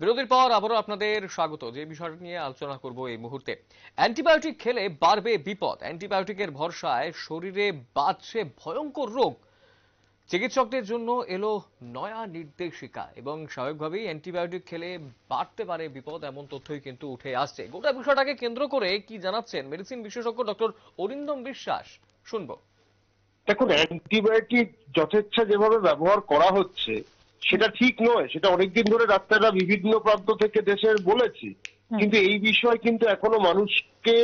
বিরতির পর আবারও আপনাদের স্বাগত যে বিষয়টা নিয়ে আলোচনা করব এই মুহূর্তে অ্যান্টিবায়োটিক খেলে বাড়বে বিপদ অ্যান্টিবায়োটিকের ভরসায় শরীরে বাঁচছে ভয়ঙ্কর রোগ চিকিৎসকদের জন্য এলো নয়া নির্দেশিকা এবং স্বাভাবিকভাবেই অ্যান্টিবায়োটিক খেলে বাড়তে পারে বিপদ এমন তথ্যই কিন্তু উঠে আসছে গোটা বিষয়টাকে কেন্দ্র করে কি জানাচ্ছেন মেডিসিন বিশেষজ্ঞ ডক্টর অরিন্দম বিশ্বাস শুনবো দেখুন অ্যান্টিবায়োটিক যথেচ্ছা যেভাবে ব্যবহার করা হচ্ছে সেটা ঠিক নয় সেটা অনেকদিন ধরে ডাক্তাররা বিভিন্ন প্রান্ত থেকে দেশের বলেছে কিন্তু এই বিষয় কিন্তু এখনো মানুষকে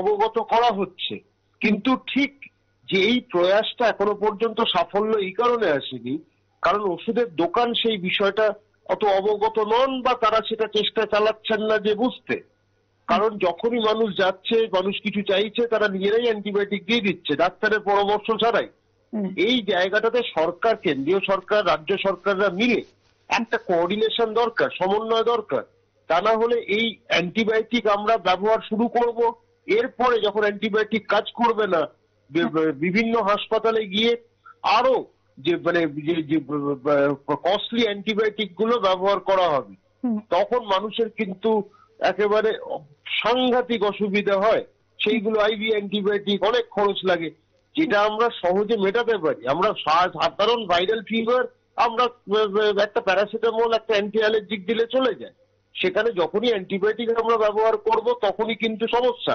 অবগত করা হচ্ছে কিন্তু ঠিক যে এই প্রয়াসটা এখনো পর্যন্ত সাফল্য এই কারণে আসেনি কারণ ওষুধের দোকান সেই বিষয়টা অত অবগত নন বা তারা সেটা চেষ্টা চালাচ্ছেন না যে বুঝতে কারণ যখনই মানুষ যাচ্ছে মানুষ কিছু চাইছে তারা নিজেরাই অ্যান্টিবায়োটিক দিয়ে দিচ্ছে ডাক্তারের পরামর্শ ছাড়াই এই জায়গাটাতে সরকার কেন্দ্রীয় সরকার রাজ্য সরকাররা মিলে একটা কোঅর্ডিনেশন দরকার সমন্বয় দরকার তা না হলে এই অ্যান্টিবায়োটিক আমরা ব্যবহার শুরু করব এরপরে যখন অ্যান্টিবায়োটিক কাজ করবে না হ্যাঁ। বিভিন্ন হাসপাতালে গিয়ে আরো যে মানে কস্টলি অ্যান্টিবায়োটিক গুলো ব্যবহার করা হবে তখন মানুষের কিন্তু একেবারে সাংঘাতিক অসুবিধা হয় সেইগুলো আইভি অ্যান্টিবায়োটিক অনেক খরচ লাগে যেটা আমরা সহজে মেটাতে পারি আমরা সাধারণ ভাইরাল ফিভার আমরা একটা প্যারাসিটামল একটা অ্যান্টি অ্যালার্জিক দিলে চলে যায় সেখানে যখনই অ্যান্টিবায়োটিক আমরা ব্যবহার করব তখনই কিন্তু সমস্যা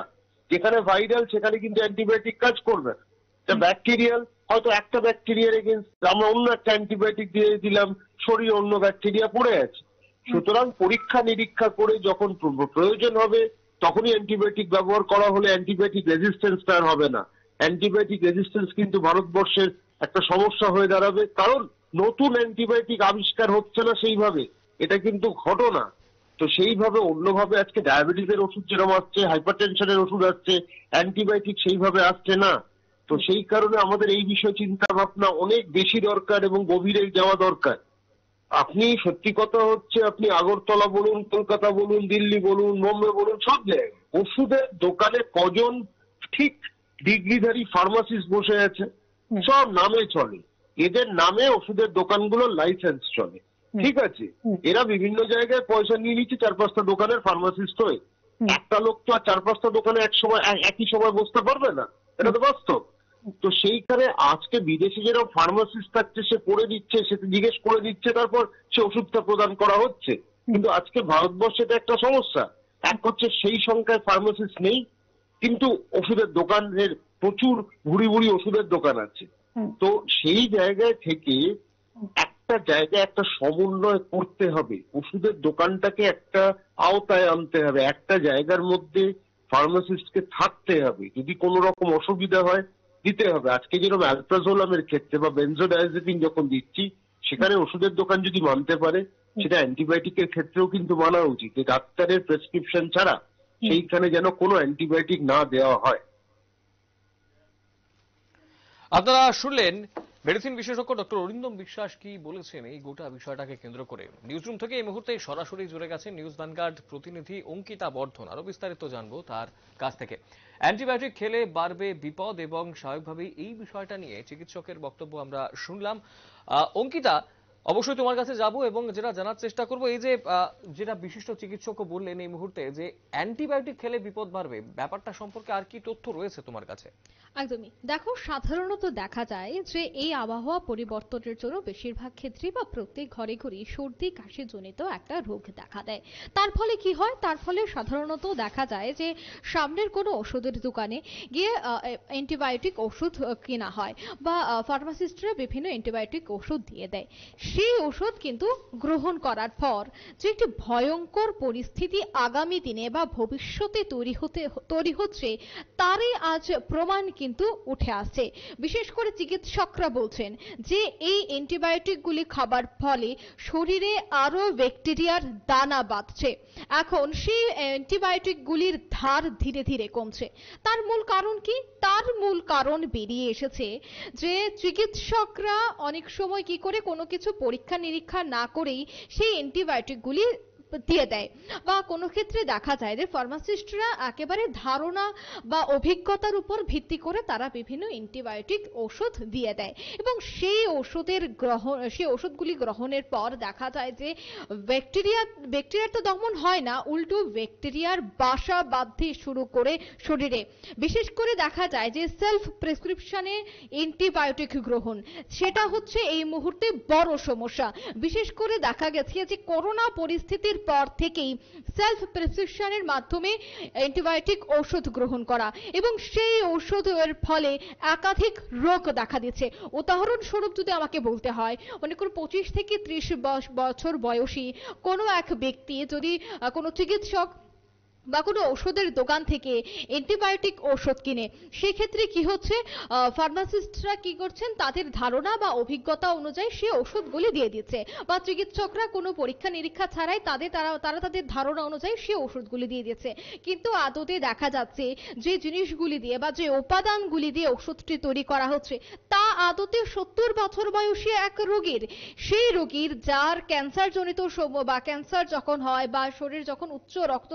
যেখানে ভাইরাল সেখানে কিন্তু অ্যান্টিবায়োটিক কাজ করবে না ব্যাকটেরিয়াল হয়তো একটা ব্যাকটেরিয়ার এগেনস্ট আমরা অন্য একটা অ্যান্টিবায়োটিক দিয়ে দিলাম শরীরে অন্য ব্যাকটেরিয়া পড়ে আছে সুতরাং পরীক্ষা নিরীক্ষা করে যখন প্রয়োজন হবে তখনই অ্যান্টিবায়োটিক ব্যবহার করা হলে অ্যান্টিবায়োটিক রেজিস্ট্যান্স আর হবে না অ্যান্টিবায়োটিক রেজিস্ট্যান্স কিন্তু ভারতবর্ষের একটা সমস্যা হয়ে দাঁড়াবে কারণ নতুন অ্যান্টিবায়োটিক আবিষ্কার হচ্ছে না সেইভাবে এটা কিন্তু ঘটনা তো সেইভাবে অন্যভাবে আজকে ডায়াবেটিসের ওষুধ যেরকম আসছে হাইপার টেনশনের ওষুধ আসছে অ্যান্টিবায়োটিক সেইভাবে আসছে না তো সেই কারণে আমাদের এই বিষয়ে চিন্তা ভাবনা অনেক বেশি দরকার এবং গভীরে যাওয়া দরকার আপনি সত্যি কথা হচ্ছে আপনি আগরতলা বলুন কলকাতা বলুন দিল্লি বলুন বোম্বে বলুন সব জায়গায় ওষুধের দোকানে কজন ঠিক ডিগ্রিধারী ফার্মাসিস্ট বসে আছে সব নামে চলে এদের নামে ওষুধের দোকানগুলোর লাইসেন্স চলে ঠিক আছে এরা বিভিন্ন জায়গায় পয়সা নিয়ে নিচ্ছে চার পাঁচটা দোকানের ফার্মাসিস্ট হয়ে একটা লোক তো আর চার পাঁচটা দোকানে এক সময় একই সময় বসতে পারবে না এটা তো বাস্তব তো সেইখানে আজকে বিদেশে যেরকম ফার্মাসিস্ট থাকছে সে করে দিচ্ছে সে জিজ্ঞেস করে দিচ্ছে তারপর সে ওষুধটা প্রদান করা হচ্ছে কিন্তু আজকে ভারতবর্ষে এটা একটা সমস্যা এক হচ্ছে সেই সংখ্যায় ফার্মাসিস্ট নেই কিন্তু ওষুধের দোকানের প্রচুর ভুড়ি ভুড়ি ওষুধের দোকান আছে তো সেই জায়গায় থেকে একটা জায়গায় একটা সমন্বয় করতে হবে ওষুধের দোকানটাকে একটা আওতায় আনতে হবে একটা জায়গার মধ্যে ফার্মাসিস্টকে থাকতে হবে যদি কোনো রকম অসুবিধা হয় দিতে হবে আজকে যেরকম অ্যালপ্রাজোলামের ক্ষেত্রে বা বেনজোডাইজেপিন যখন দিচ্ছি সেখানে ওষুধের দোকান যদি মানতে পারে সেটা অ্যান্টিবায়োটিকের ক্ষেত্রেও কিন্তু মানা উচিত ডাক্তারের প্রেসক্রিপশন ছাড়া সেইখানে যেন কোনো অ্যান্টিবায়োটিক না দেওয়া হয় আপনারা শুনলেন মেডিসিন বিশেষজ্ঞ ডক্টর অরিন্দম বিশ্বাস কি বলেছেন এই গোটা বিষয়টাকে কেন্দ্র করে নিউজরুম থেকে এই মুহূর্তে সরাসরি জুড়ে গেছে নিউজ ভ্যানগার্ড প্রতিনিধি অঙ্কিতা বর্ধন আরো বিস্তারিত জানবো তার কাছ থেকে অ্যান্টিবায়োটিক খেলে বাড়বে বিপদ এবং স্বাভাবিকভাবেই এই বিষয়টা নিয়ে চিকিৎসকের বক্তব্য আমরা শুনলাম অঙ্কিতা অবশ্যই তোমার কাছে যাব এবং যেটা জানার চেষ্টা করব এই যে যেটা বিশিষ্ট চিকিৎসক বললেন এই মুহূর্তে যে অ্যান্টিবায়োটিক খেলে বিপদ বাড়বে ব্যাপারটা সম্পর্কে আর কি তথ্য রয়েছে তোমার কাছে একদমই দেখো সাধারণত দেখা যায় যে এই আবহাওয়া পরিবর্তনের জন্য বেশিরভাগ ক্ষেত্রে বা প্রত্যেক ঘরে ঘরে সর্দি কাশি জনিত একটা রোগ দেখা দেয় তার ফলে কি হয় তার ফলে সাধারণত দেখা যায় যে সামনের কোনো ওষুধের দোকানে গিয়ে অ্যান্টিবায়োটিক ওষুধ কেনা হয় বা ফার্মাসিস্টরা বিভিন্ন অ্যান্টিবায়োটিক ওষুধ দিয়ে দেয় সেই ওষুধ কিন্তু গ্রহণ করার পর যে একটি ভয়ঙ্কর পরিস্থিতি আগামী দিনে বা ভবিষ্যতে তৈরি হতে তৈরি হচ্ছে তারই আজ প্রমাণ কিন্তু উঠে আসছে বিশেষ করে চিকিৎসকরা বলছেন যে এই অ্যান্টিবায়োটিকগুলি খাবার ফলে শরীরে আরও ব্যাকটেরিয়ার দানা বাঁধছে এখন সেই অ্যান্টিবায়োটিকগুলির ধার ধীরে ধীরে কমছে তার মূল কারণ কি তার মূল কারণ বেরিয়ে এসেছে যে চিকিৎসকরা অনেক সময় কি করে কোনো কিছু পরীক্ষা নিরীক্ষা না করেই সেই অ্যান্টিবায়োটিকগুলি দিয়ে দেয় বা কোনো ক্ষেত্রে দেখা যায় যে ফার্মাসিস্টরা একেবারে ধারণা বা অভিজ্ঞতার উপর ভিত্তি করে তারা বিভিন্ন অ্যান্টিবায়োটিক ওষুধ দিয়ে দেয় এবং সেই ওষুধের গ্রহণ সেই ওষুধগুলি গ্রহণের পর দেখা যায় যে ব্যাকটেরিয়া ব্যাকটেরিয়ার তো দমন হয় না উল্টো ব্যাকটেরিয়ার বাসা বাঁধতে শুরু করে শরীরে বিশেষ করে দেখা যায় যে সেলফ প্রেসক্রিপশনে অ্যান্টিবায়োটিক গ্রহণ সেটা হচ্ছে এই মুহূর্তে বড় সমস্যা বিশেষ করে দেখা গেছে যে করোনা পরিস্থিতির পর থেকেই সেলফ প্রেসক্রিপশনের মাধ্যমে অ্যান্টিবায়োটিক ওষুধ গ্রহণ করা এবং সেই ওষুধের ফলে একাধিক রোগ দেখা দিচ্ছে উদাহরণস্বরূপ যদি আমাকে বলতে হয় মনে করুন পঁচিশ থেকে ত্রিশ বছর বয়সী কোনো এক ব্যক্তি যদি কোনো চিকিৎসক বা কোনো ওষুধের দোকান থেকে অ্যান্টিবায়োটিক ওষুধ কিনে সেক্ষেত্রে কি হচ্ছে ফার্মাসিস্টরা কি করছেন তাদের ধারণা বা অভিজ্ঞতা অনুযায়ী সে ওষুধগুলি দিয়ে দিচ্ছে বা চিকিৎসকরা কোনো পরীক্ষা নিরীক্ষা ছাড়াই তাদের তারা তারা তাদের ধারণা অনুযায়ী সে ওষুধগুলি দিয়ে দিচ্ছে কিন্তু আদতে দেখা যাচ্ছে যে জিনিসগুলি দিয়ে বা যে উপাদানগুলি দিয়ে ওষুধটি তৈরি করা হচ্ছে তা আদতে সত্তর বছর বয়সী এক রোগীর সেই রোগীর যার ক্যান্সারজনিত বা ক্যান্সার যখন হয় বা শরীর যখন উচ্চ রক্ত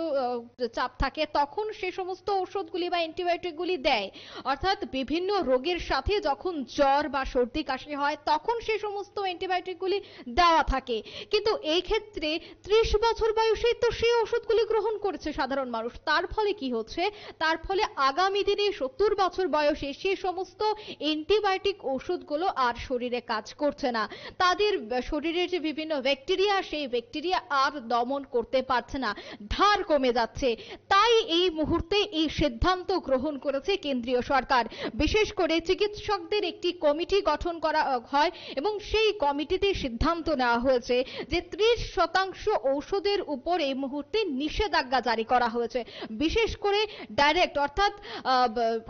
চাপ থাকে তখন সে সমস্ত ওষুধগুলি বা অ্যান্টিবায়োটিকগুলি দেয় অর্থাৎ বিভিন্ন রোগের সাথে যখন জ্বর বা সর্দি কাশি হয় তখন সে সমস্ত অ্যান্টিবায়োটিকগুলি দেওয়া থাকে কিন্তু এই ক্ষেত্রে ত্রিশ বছর বয়সে তো সেই ওষুধগুলি গ্রহণ করেছে সাধারণ মানুষ তার ফলে কি হচ্ছে তার ফলে আগামী দিনে সত্তর বছর বয়সে সে সমস্ত অ্যান্টিবায়োটিক ওষুধগুলো আর শরীরে কাজ করছে না তাদের শরীরের যে বিভিন্ন ব্যাকটেরিয়া সেই ব্যাকটেরিয়া আর দমন করতে পারছে না ধার কমে যাচ্ছে হয়েছে তাই এই মুহূর্তে এই সিদ্ধান্ত গ্রহণ করেছে কেন্দ্রীয় সরকার বিশেষ করে চিকিৎসকদের একটি কমিটি গঠন করা হয় এবং সেই কমিটিতে সিদ্ধান্ত নেওয়া হয়েছে যে ত্রিশ শতাংশ ঔষধের উপর এই মুহূর্তে নিষেধাজ্ঞা জারি করা হয়েছে বিশেষ করে ডাইরেক্ট অর্থাৎ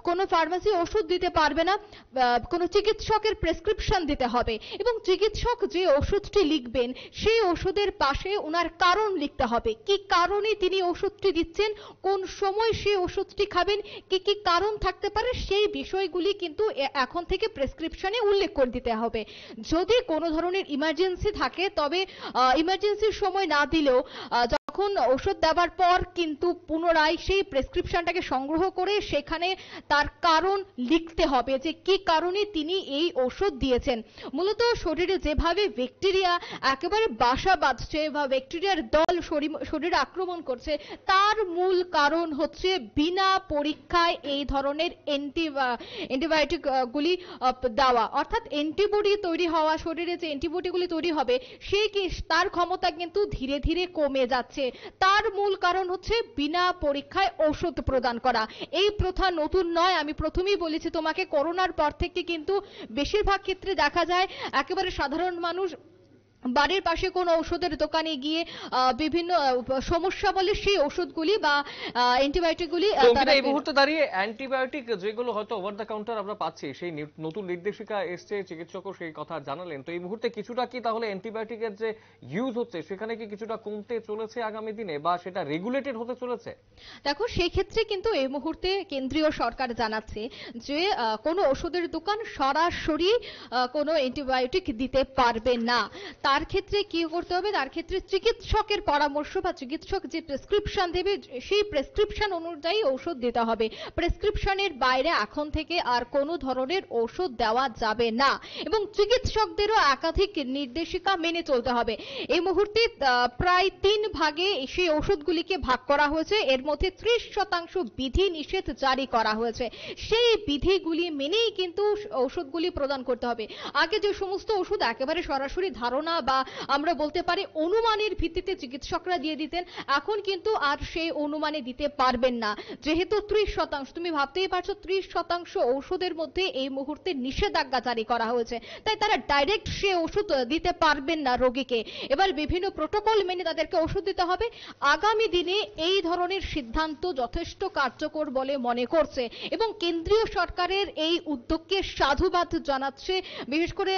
কোনো ফার্মাসি ওষুধ দিতে পারবে না কোনো চিকিৎসকের প্রেসক্রিপশন দিতে হবে এবং চিকিৎসক যে ওষুধটি লিখবেন সেই ওষুধের পাশে ওনার কারণ লিখতে হবে কি কারণে তিনি ওষুধটি দিচ্ছেন কোন সময় সে ওষুধটি খাবেন কি কি কারণ থাকতে পারে সেই বিষয়গুলি কিন্তু এখন থেকে প্রেসক্রিপশনে উল্লেখ করে দিতে হবে যদি কোনো ধরনের ইমার্জেন্সি থাকে তবে ইমার্জেন্সির সময় না দিলেও তখন ওষুধ দেওয়ার পর কিন্তু পুনরায় সেই প্রেসক্রিপশনটাকে সংগ্রহ করে সেখানে তার কারণ লিখতে হবে যে কি কারণে তিনি এই ওষুধ দিয়েছেন মূলত শরীরে যেভাবে ব্যাকটেরিয়া একেবারে বাসা বাঁধছে বা ব্যাকটেরিয়ার দল শরীরে আক্রমণ করছে তার মূল কারণ হচ্ছে বিনা পরীক্ষায় এই ধরনের অ্যান্টিবায়োটিকগুলি দেওয়া অর্থাৎ অ্যান্টিবডি তৈরি হওয়া শরীরে যে অ্যান্টিবডিগুলি তৈরি হবে সেই তার ক্ষমতা কিন্তু ধীরে ধীরে কমে যাচ্ছে রয়েছে তার মূল কারণ হচ্ছে বিনা পরীক্ষায় ওষুধ প্রদান করা এই প্রথা নতুন নয় আমি প্রথমেই বলেছি তোমাকে করোনার পর থেকে কিন্তু বেশিরভাগ ক্ষেত্রে দেখা যায় একেবারে সাধারণ মানুষ বাড়ির পাশে কোন ওষুধের দোকানে গিয়ে বিভিন্ন সমস্যা বলে সেই ওষুধগুলি বা অ্যান্টিবায়োটিকগুলি এই মুহূর্তে দাঁড়িয়ে অ্যান্টিবায়োটিক যেগুলো হয়তো ওভার দ্য কাউন্টার আমরা পাচ্ছি সেই নতুন নির্দেশিকা এসছে চিকিৎসকও সেই কথা জানালেন তো এই মুহূর্তে কিছুটা কি তাহলে অ্যান্টিবায়োটিকের যে ইউজ হচ্ছে সেখানে কি কিছুটা কমতে চলেছে আগামী দিনে বা সেটা রেগুলেটেড হতে চলেছে দেখো সেই ক্ষেত্রে কিন্তু এই মুহূর্তে কেন্দ্রীয় সরকার জানাচ্ছে যে কোনো ওষুধের দোকান সরাসরি কোনো অ্যান্টিবায়োটিক দিতে পারবে না তার তার ক্ষেত্রে কি করতে হবে তার ক্ষেত্রে চিকিৎসকের পরামর্শ বা চিকিৎসক যে প্রেসক্রিপশন দেবে সেই প্রেসক্রিপশন অনুযায়ী ঔষধ দিতে হবে প্রেসক্রিপশনের বাইরে এখন থেকে আর কোনো ধরনের ঔষধ দেওয়া যাবে না এবং চিকিৎসকদেরও একাধিক নির্দেশিকা মেনে চলতে হবে এই মুহূর্তে প্রায় তিন ভাগে সেই ওষুধগুলিকে ভাগ করা হয়েছে এর মধ্যে ত্রিশ শতাংশ বিধি নিষেধ জারি করা হয়েছে সেই বিধিগুলি মেনেই কিন্তু ওষুধগুলি প্রদান করতে হবে আগে যে সমস্ত ওষুধ একেবারে সরাসরি ধারণা বা আমরা বলতে পারি অনুমানের ভিত্তিতে চিকিৎসকরা দিয়ে দিতেন এখন কিন্তু আর সেই অনুমানে দিতে পারবেন না যেহেতু ত্রিশ শতাংশ তুমি ভাবতেই পারছো ত্রিশ শতাংশ ওষুধের মধ্যে এই মুহূর্তে নিষেধাজ্ঞা জারি করা হয়েছে তাই তারা ডাইরেক্ট সে ওষুধ দিতে পারবেন না রোগীকে এবার বিভিন্ন প্রোটোকল মেনে তাদেরকে ওষুধ দিতে হবে আগামী দিনে এই ধরনের সিদ্ধান্ত যথেষ্ট কার্যকর বলে মনে করছে এবং কেন্দ্রীয় সরকারের এই উদ্যোগকে সাধুবাদ জানাচ্ছে বিশেষ করে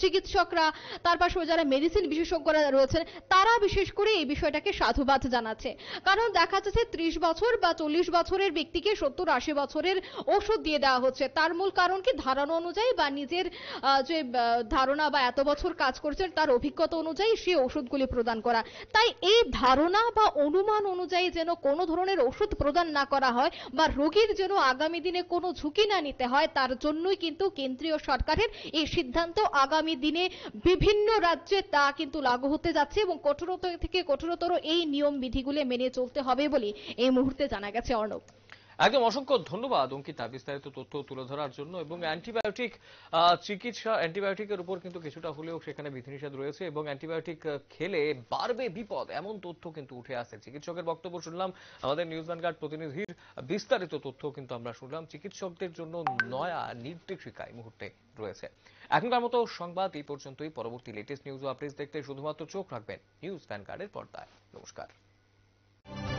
চিকিৎসকরা তার পাশে যারা মেডিসিন বিশেষজ্ঞরা রয়েছেন তারা বিশেষ করে এই বিষয়টাকে সাধুবাদ জানাচ্ছে কারণ দেখা যাচ্ছে ত্রিশ বছর বা চল্লিশ বছরের ব্যক্তিকে সত্তর আশি বছরের ওষুধ দিয়ে দেওয়া হচ্ছে তার মূল কারণ কি ধারণা অনুযায়ী বা নিজের যে ধারণা বা এত বছর কাজ করছেন তার অভিজ্ঞতা অনুযায়ী সে ওষুধগুলি প্রদান করা তাই এই ধারণা বা অনুমান অনুযায়ী যেন কোনো ধরনের ওষুধ প্রদান না করা হয় বা রোগীর যেন আগামী দিনে কোনো ঝুঁকি না নিতে হয় তার জন্যই কিন্তু কেন্দ্রীয় সরকারের এই সিদ্ধান্ত আগামী দিনে বিভিন্ন রাজ্যে তা কিন্তু লাগু হতে যাচ্ছে এবং কঠোরতর থেকে কঠোরতর এই নিয়ম বিধিগুলি মেনে চলতে হবে বলে এই মুহূর্তে জানা গেছে অর্ণব একদম অসংখ্য ধন্যবাদ অঙ্কিতা বিস্তারিত তথ্য তুলে ধরার জন্য এবং অ্যান্টিবায়োটিক চিকিৎসা অ্যান্টিবায়োটিকের উপর কিন্তু কিছুটা হলেও সেখানে বিধিনিষেধ রয়েছে এবং অ্যান্টিবায়োটিক খেলে বাড়বে বিপদ এমন তথ্য কিন্তু উঠে আসে চিকিৎসকের বক্তব্য শুনলাম আমাদের নিউজ গার্ড প্রতিনিধির বিস্তারিত তথ্য কিন্তু আমরা শুনলাম চিকিৎসকদের জন্য নয়া নির্দেশিকা এই মুহূর্তে রয়েছে এখনকার মতো সংবাদ এই পর্যন্তই পরবর্তী লেটেস্ট নিউজ ও আপডেটস দেখতে শুধুমাত্র চোখ রাখবেন নিউজ ভ্যানগার্ডের পর্দায় নমস্কার